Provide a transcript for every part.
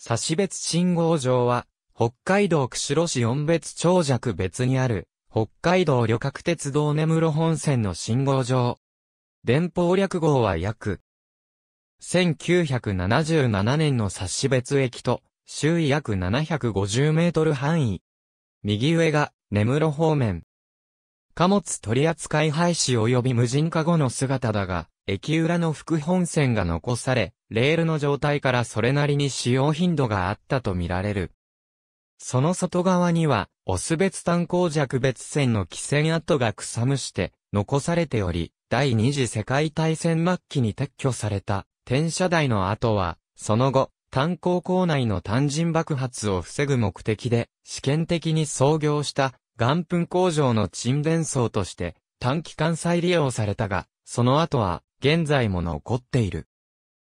差別信号場は、北海道釧路市音別長尺別にある、北海道旅客鉄道根室本線の信号場。電報略号は約、1977年の差別駅と、周囲約750メートル範囲。右上が、根室方面。貨物取扱廃止及び無人化後の姿だが、駅裏の副本線が残され、レールの状態からそれなりに使用頻度があったとみられる。その外側には、オス別炭鉱弱別線の汽船跡が草むして残されており、第二次世界大戦末期に撤去された転車台の跡は、その後、炭鉱構内の単人爆発を防ぐ目的で、試験的に創業した岩粉工場の沈殿層として短期間再利用されたが、その後は現在も残っている。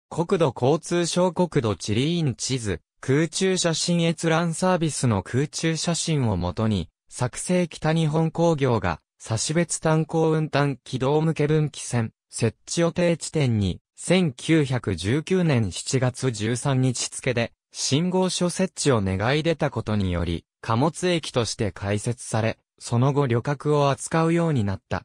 国土交通省国土地理院地図、空中写真閲覧サービスの空中写真をもとに、作成北日本工業が、差別炭鉱運搬軌道向け分岐線、設置予定地点に、1919年7月13日付で、信号所設置を願い出たことにより、貨物駅として開設され、その後旅客を扱うようになった。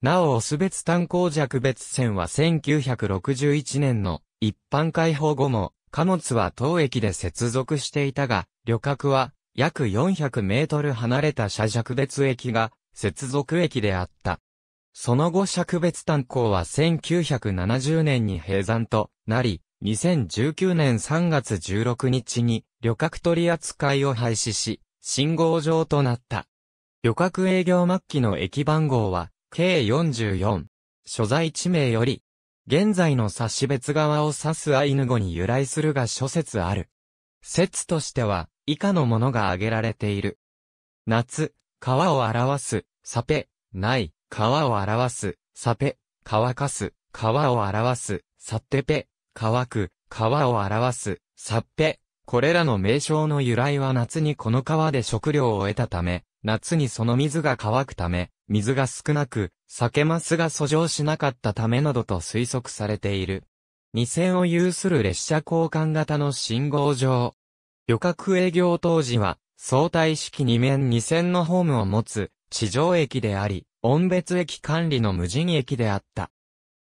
なおオス別炭鉱弱別線は1961年の一般開放後も貨物は当駅で接続していたが、旅客は約400メートル離れた車弱別駅が接続駅であった。その後尺別炭鉱は1970年に閉山となり、2019年3月16日に旅客取扱いを廃止し、信号場となった。旅客営業末期の駅番号は計44。所在地名より、現在の差し別側を指すアイヌ語に由来するが諸説ある。説としては、以下のものが挙げられている。夏、川を表す、サペ、ない、川を表す、サペ、乾かす、川を表す、サッテペ、乾く、川を表す、サッペ。これらの名称の由来は夏にこの川で食料を得たため、夏にその水が乾くため、水が少なく、酒ますが遡上しなかったためなどと推測されている。二線を有する列車交換型の信号場。旅客営業当時は、相対式二面二線のホームを持つ、地上駅であり、温別駅管理の無人駅であった。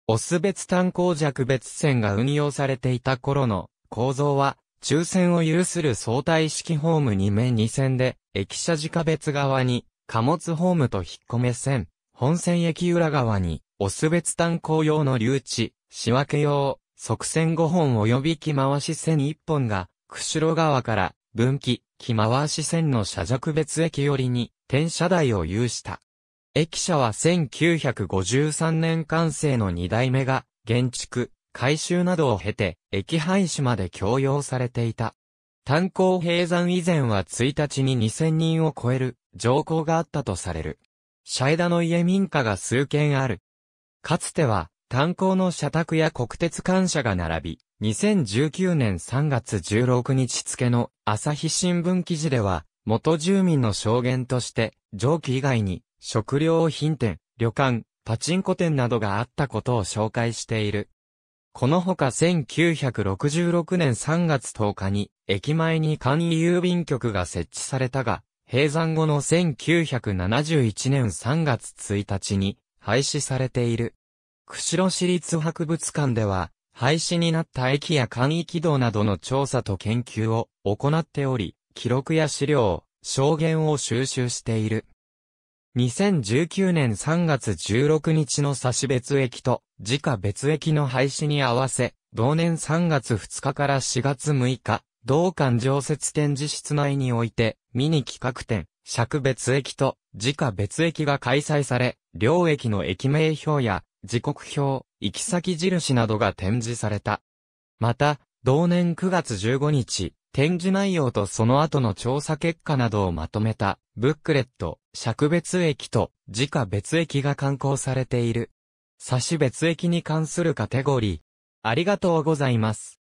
オス別炭鉱弱別線が運用されていた頃の構造は、抽選を有する相対式ホーム2面2線で、駅舎直別側に、貨物ホームと引っ込め線、本線駅裏側に、オス別炭鉱用の留置、仕分け用、側線5本及び木回し線1本が、釧路川から、分岐、木回し線の車弱別駅寄りに、転車台を有した。駅舎は1953年完成の2代目が、現築、改修などを経て、駅廃止まで供用されていた。炭鉱閉山以前は1日に2000人を超える乗降があったとされる。社ダの家民家が数軒ある。かつては、炭鉱の社宅や国鉄官舎が並び、2019年3月16日付の朝日新聞記事では、元住民の証言として、蒸気以外に、食料品店、旅館、パチンコ店などがあったことを紹介している。このほか1966年3月10日に、駅前に簡易郵便局が設置されたが、閉山後の1971年3月1日に廃止されている。釧路市立博物館では、廃止になった駅や簡易軌道などの調査と研究を行っており、記録や資料、証言を収集している。2019年3月16日の差別駅と自家別駅の廃止に合わせ、同年3月2日から4月6日、同館常設展示室内において、ミニ企画展、尺別駅と、自家別駅が開催され、両駅の駅名表や、時刻表、行き先印などが展示された。また、同年9月15日、展示内容とその後の調査結果などをまとめた、ブックレット、尺別駅と、自家別駅が刊行されている。差し別益に関するカテゴリー。ありがとうございます。